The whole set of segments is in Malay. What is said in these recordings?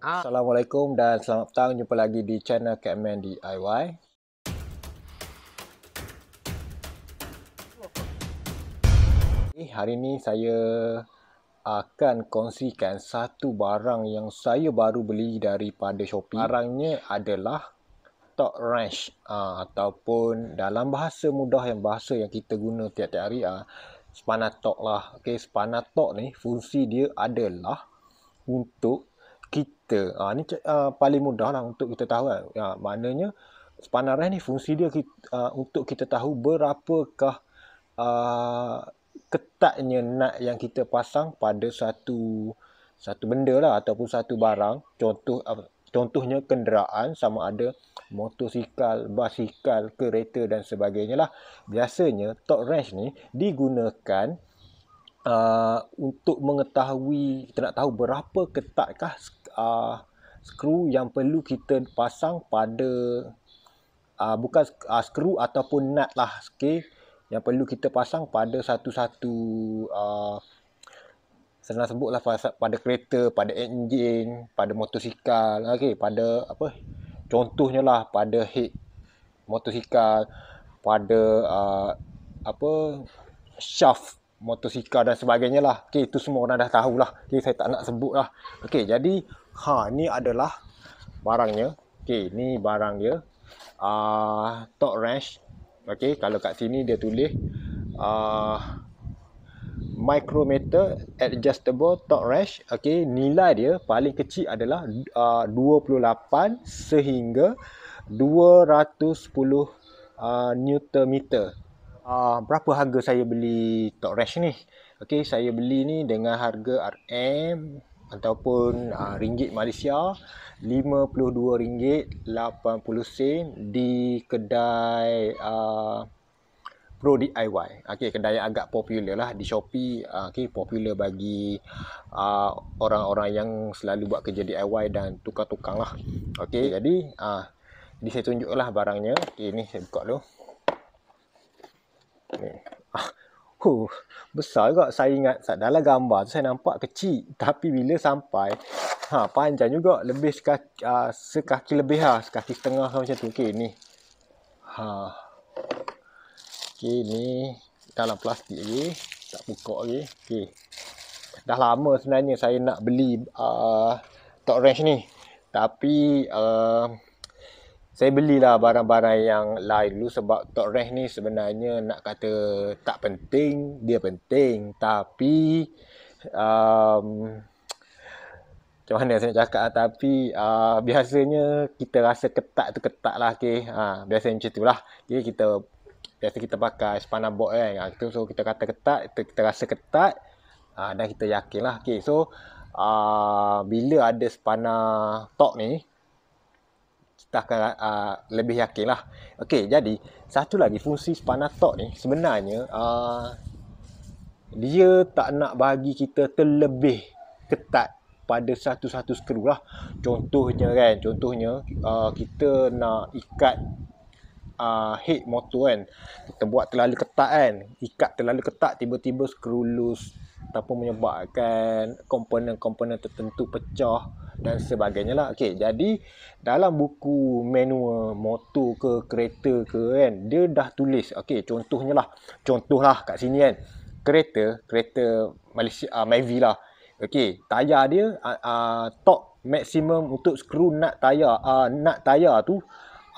Ah. Assalamualaikum dan selamat petang. Jumpa lagi di channel Catman DIY. Eh, hari ini saya akan kongsikan satu barang yang saya baru beli daripada Shopee. Barangnya adalah Top Ranch ah, ataupun dalam bahasa mudah yang bahasa yang kita guna tiap-tiap hari ah, spanner tok lah. okay spanner tok ni fungsi dia adalah untuk kita ha, ni uh, paling mudah lah untuk kita tahu lah. Ha, maknanya sepanah raih ni fungsi dia kita, uh, untuk kita tahu berapakah uh, ketatnya nut yang kita pasang pada satu satu benda lah ataupun satu barang contoh uh, contohnya kenderaan sama ada motosikal, basikal, kereta dan sebagainya lah biasanya torque wrench ni digunakan uh, untuk mengetahui kita nak tahu berapa ketatkah uh, skru yang perlu kita pasang pada uh, bukan uh, skru ataupun nut lah okay. yang perlu kita pasang pada satu-satu uh, senang sebut lah pada kereta, pada engine, pada motosikal, okay, pada apa contohnya lah pada head motosikal, pada uh, apa shaft motosikal dan sebagainya lah. Okay, itu semua orang dah tahu lah. Okay, saya tak nak sebut lah. Okay, jadi Ha, ni adalah barangnya. Okey, ni barang dia. Ah, uh, torque wrench. Okey, kalau kat sini dia tulis ah uh, micrometer adjustable torque wrench. Okey, nilai dia paling kecil adalah ah, uh, 28 sehingga 210 uh, ah, Newton meter. Uh, berapa harga saya beli torque wrench ni? Okey, saya beli ni dengan harga RM ataupun uh, ringgit Malaysia RM52.80 di kedai uh, Pro DIY. Okey, kedai yang agak popular lah di Shopee. Uh, Okey, popular bagi uh, orang-orang yang selalu buat kerja DIY dan tukar-tukang lah. Okey, jadi uh, ini saya tunjuklah barangnya. Okey, ni saya buka dulu. Okay. Huh, besar juga saya ingat dalam gambar tu saya nampak kecil tapi bila sampai ha panjang juga lebih sekaki, uh, sekaki lebih lah sekaki setengah lah macam tu okey ni ha okey ni dalam plastik lagi tak buka lagi okey dah lama sebenarnya saya nak beli uh, top range ni tapi uh, saya belilah barang-barang yang lain dulu sebab Tok Reh ni sebenarnya nak kata tak penting, dia penting. Tapi, um, macam mana saya nak cakap lah. Tapi, uh, biasanya kita rasa ketat tu ketat lah. Okay. Ha, ah, biasanya macam tu lah. Okay, kita, biasa kita pakai spana box kan. Eh. Ah, ha, kita, so, kita kata ketat, kita, kita rasa ketat uh, dan kita yakin lah. Okay, so, uh, bila ada spana tok ni, kita akan uh, lebih yakin lah. Okey, jadi satu lagi fungsi spanatok ni sebenarnya uh, dia tak nak bagi kita terlebih ketat pada satu-satu skru lah. Contohnya kan, contohnya uh, kita nak ikat uh, head motor kan. Kita buat terlalu ketat kan. Ikat terlalu ketat, tiba-tiba skru loose ataupun menyebabkan komponen-komponen tertentu pecah dan sebagainya lah. Okey, jadi dalam buku manual motor ke kereta ke kan, dia dah tulis. Okey, contohnya lah. contoh lah kat sini kan. Kereta, kereta Malaysia uh, Mavi lah. Okey, tayar dia uh, uh, top maksimum untuk skru nak tayar uh, nak tayar tu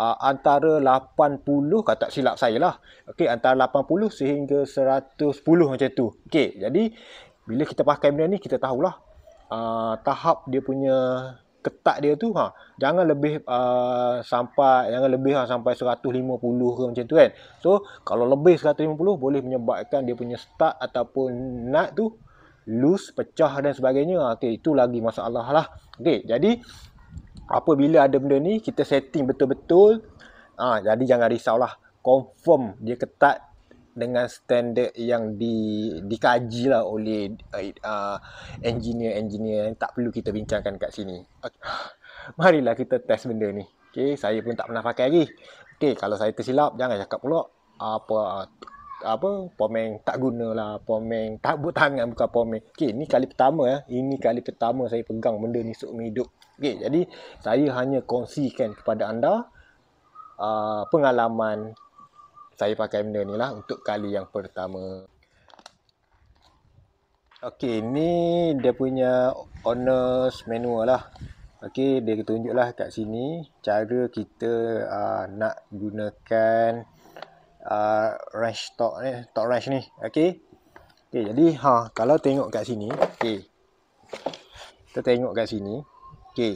uh, antara 80 kata silap saya lah okey antara 80 sehingga 110 macam tu okey jadi bila kita pakai benda ni kita tahulah uh, tahap dia punya ketat dia tu ha jangan lebih uh, sampai jangan lebih ha, sampai 150 ke macam tu kan so kalau lebih 150 boleh menyebabkan dia punya start ataupun nut tu loose pecah dan sebagainya ha, okey itu lagi masalah lah okey jadi apabila ada benda ni kita setting betul-betul ha, jadi jangan risau lah. confirm dia ketat dengan standard yang di lah oleh eh, ah, engineer-engineer yang tak perlu kita bincangkan kat sini. Okay. Marilah kita test benda ni. Okey, saya pun tak pernah pakai lagi. Okey, kalau saya tersilap jangan cakap pula apa apa pomeng tak guna lah pomeng tak buat tangan bukan pomeng okey ni kali pertama ya ini kali pertama saya pegang benda ni sok hidup okey jadi saya hanya kongsikan kepada anda uh, pengalaman saya pakai benda ni lah untuk kali yang pertama Okey, ni dia punya owner's manual lah. Okey, dia tunjuklah kat sini cara kita uh, nak gunakan uh, rush torque ni, torque rush ni. Okey. Okey, jadi ha kalau tengok kat sini, okey. Kita tengok kat sini. Okey.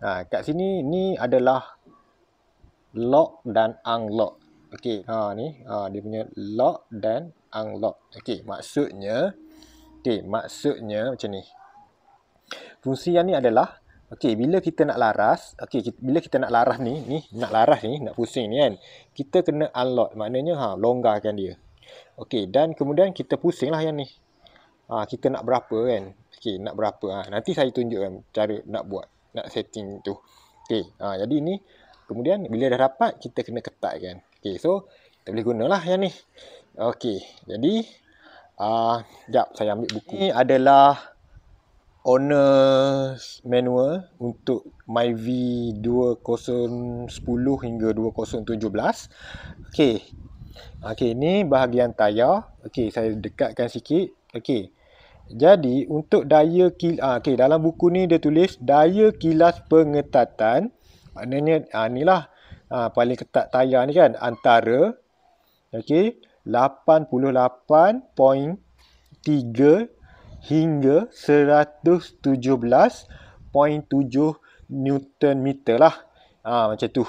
Ha, kat sini ni adalah lock dan unlock. Okey, ha ni, ha dia punya lock dan unlock. Okey, maksudnya okey, maksudnya macam ni. Fungsi yang ni adalah Okey, bila kita nak laras, okey bila kita nak laras ni, ni nak laras ni, nak pusing ni kan. Kita kena unlock, maknanya ha longgarkan dia. Okey, dan kemudian kita pusinglah yang ni. Ha, kita nak berapa kan? Okey, nak berapa? Ha, nanti saya tunjukkan cara nak buat, nak setting tu. Okey, ha, jadi ni kemudian bila dah dapat kita kena ketat kan. Okey, so kita boleh gunalah yang ni. Okey, jadi ah uh, jap saya ambil buku. Ini adalah Owner manual untuk MyV 2010 hingga 2017. Okey. Okey, ni bahagian tayar. Okey, saya dekatkan sikit. Okey. Jadi, untuk daya kilas, ah, okey, dalam buku ni dia tulis daya kilas pengetatan. Maknanya, ah, ni ah, paling ketat tayar ni kan. Antara, okey, 88.3 hingga 117.7 Newton meter lah. Ha, macam tu.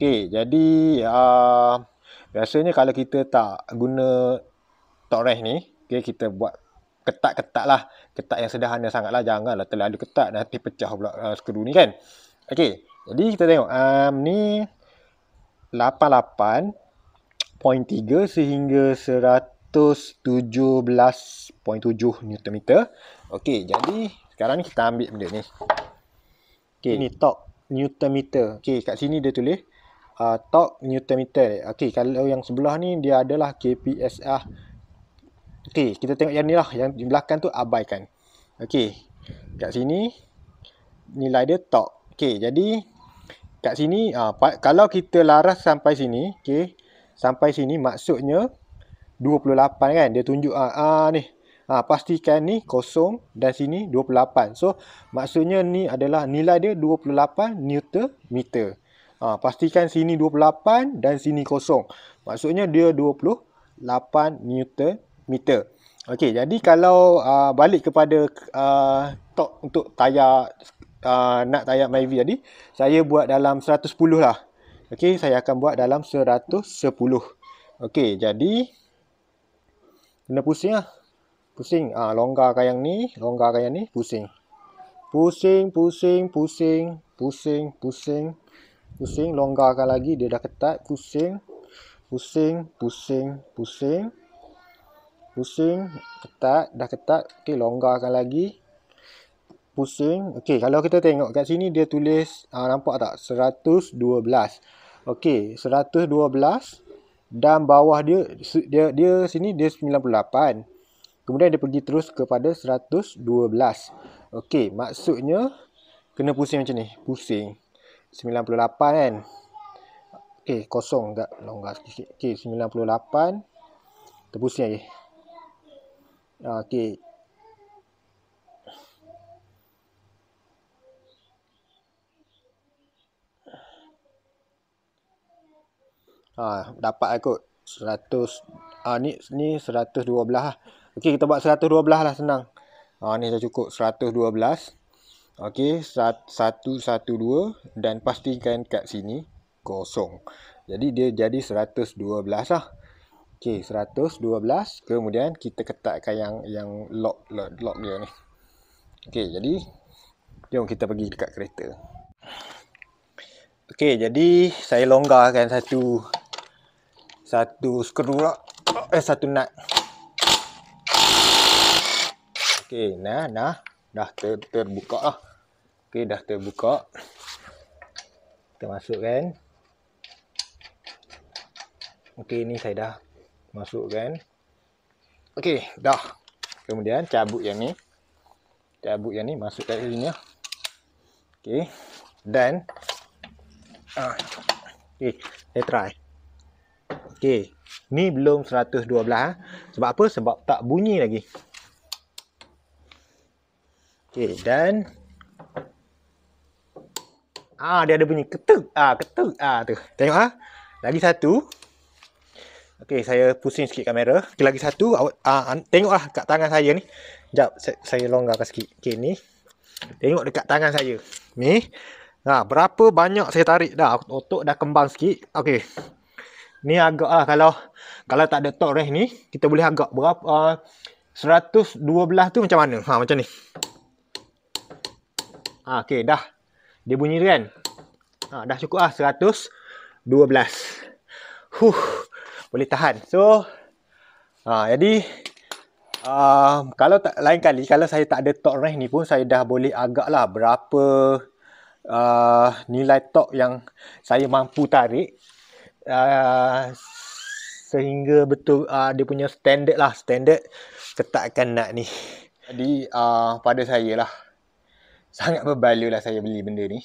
Okay, jadi uh, biasanya kalau kita tak guna torres ni, okay, kita buat ketat-ketat lah. Ketat yang sederhana sangat lah. Janganlah terlalu ketat. Nanti pecah pula uh, skru ni kan. Okay, jadi kita tengok. Um, ni 88.3 sehingga 100 117.7 Nm. Okey, jadi sekarang ni kita ambil benda ni. Okey, ni torque Newton meter. Okey, kat sini dia tulis uh, torque Newton meter. Okey, kalau yang sebelah ni dia adalah KPSR. Ah. Okey, kita tengok yang ni lah. Yang di belakang tu abaikan. Okey. Kat sini nilai dia torque. Okey, jadi kat sini uh, kalau kita laras sampai sini, okey, sampai sini maksudnya 28 kan dia tunjuk ah uh, uh, ni ah uh, pastikan ni kosong dan sini 28 so maksudnya ni adalah nilai dia 28 newton meter ah uh, pastikan sini 28 dan sini kosong maksudnya dia 28 newton meter okey jadi kalau uh, balik kepada uh, tok untuk tayar uh, nak tayar Myvi tadi saya buat dalam 110 lah okey saya akan buat dalam 110 okey jadi kena pusing lah pusing ah ha, longgarkan yang ni longgarkan yang ni pusing pusing pusing pusing pusing pusing pusing longgarkan lagi dia dah ketat pusing pusing pusing pusing pusing ketat dah ketat okey longgarkan lagi pusing okey kalau kita tengok kat sini dia tulis ha, nampak tak 112 okey 112 dan bawah dia dia dia sini dia 98. Kemudian dia pergi terus kepada 112. Okey, maksudnya kena pusing macam ni, pusing. 98 kan. Okey, kosong dekat longgar sikit. Okey, 98. Terpusing lagi. Okey, Ha, dapat lah kot. 100. Ha, ah, ni, ni 112 lah. Okey, kita buat 112 lah senang. Ha, ni dah cukup. 112. Okey, 112. Dan pastikan kat sini kosong. Jadi, dia jadi 112 lah. Okey, 112. Kemudian, kita ketatkan yang yang lock, lock, lock dia ni. Okey, jadi... Jom kita pergi dekat kereta. Okey, jadi saya longgarkan satu satu skru lah. Eh, satu nut. Okey, nah, nah. Dah ter terbuka lah. Okey, dah terbuka. Kita masukkan. Okey, ni saya dah masukkan. Okey, dah. Kemudian cabut yang ni. Cabut yang ni masukkan ke sini lah. Okey. Dan. Ah. Okey, saya try. Okey, ni belum 112 ha. Ah. Sebab apa? Sebab tak bunyi lagi. Okey, dan Ah, dia ada bunyi ketuk. Ah, ketuk. Ah, tu. Tengok ah. Lagi satu. Okey, saya pusing sikit kamera. Okay, lagi satu. Awak ah tengoklah kat tangan saya ni. Jap, saya, saya longgarkan sikit. Okey, ni. Tengok dekat tangan saya. Ni. Ha, berapa banyak saya tarik dah. Otot dah kembang sikit. Okey ni agak lah kalau kalau tak ada torres ni kita boleh agak berapa uh, ah, 112 tu macam mana ha macam ni ha okey dah dia bunyi dia kan ha dah cukup ah 112 huh boleh tahan so ha jadi um, kalau tak, lain kali kalau saya tak ada torres ni pun saya dah boleh agak lah berapa uh, nilai tok yang saya mampu tarik uh, sehingga betul uh, dia punya standard lah standard ketatkan nak ni jadi uh, pada saya lah sangat berbaloi lah saya beli benda ni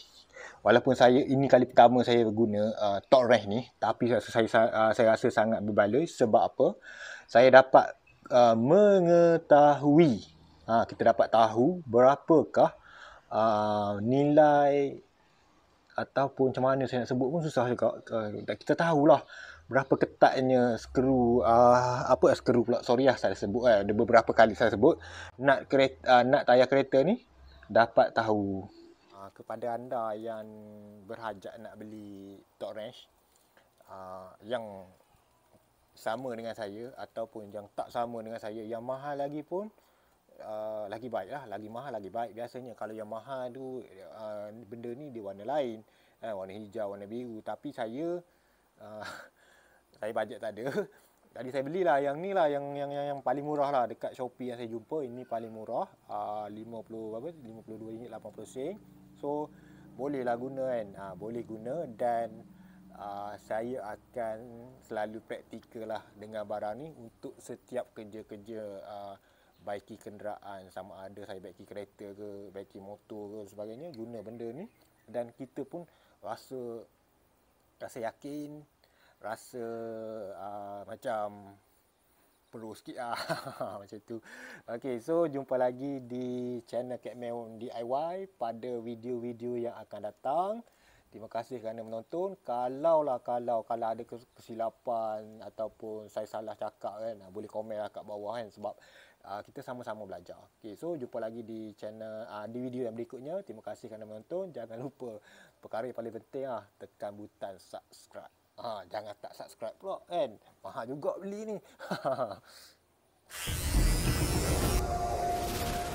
walaupun saya ini kali pertama saya guna uh, top rank ni tapi saya saya, uh, saya rasa sangat berbaloi sebab apa saya dapat uh, mengetahui uh, kita dapat tahu berapakah uh, nilai ataupun macam mana saya nak sebut pun susah juga uh, kita tahulah berapa ketatnya skru uh, apa skru pula sorry lah saya sebut eh. ada beberapa kali saya sebut nak kereta uh, nak tayar kereta ni dapat tahu uh, kepada anda yang berhajat nak beli tok wrench uh, yang sama dengan saya ataupun yang tak sama dengan saya yang mahal lagi pun uh, lagi baik lah. Lagi mahal, lagi baik. Biasanya kalau yang mahal tu, uh, benda ni dia warna lain. Eh, warna hijau, warna biru. Tapi saya, uh, saya bajet tak ada. Tadi saya belilah yang ni lah yang, yang yang yang paling murah lah dekat Shopee yang saya jumpa ini paling murah uh, 50 berapa 52 ringgit 80 sen. So boleh lah guna kan. Uh, boleh guna dan uh, saya akan selalu praktikal lah dengan barang ni untuk setiap kerja-kerja uh, baiki kenderaan sama ada saya baiki kereta ke baiki motor ke sebagainya guna benda ni dan kita pun rasa rasa yakin rasa uh, macam perlu sikit ah macam tu okey so jumpa lagi di channel Catman DIY pada video-video yang akan datang Terima kasih kerana menonton. Kalaulah kalau kalau ada kesilapan ataupun saya salah cakap kan, boleh komenlah lah kat bawah kan sebab uh, kita sama-sama belajar. Okay, so jumpa lagi di channel uh, di video yang berikutnya. Terima kasih kerana menonton. Jangan lupa perkara yang paling penting ah tekan butang subscribe. Ha, jangan tak subscribe pula kan. Mahal juga beli ni.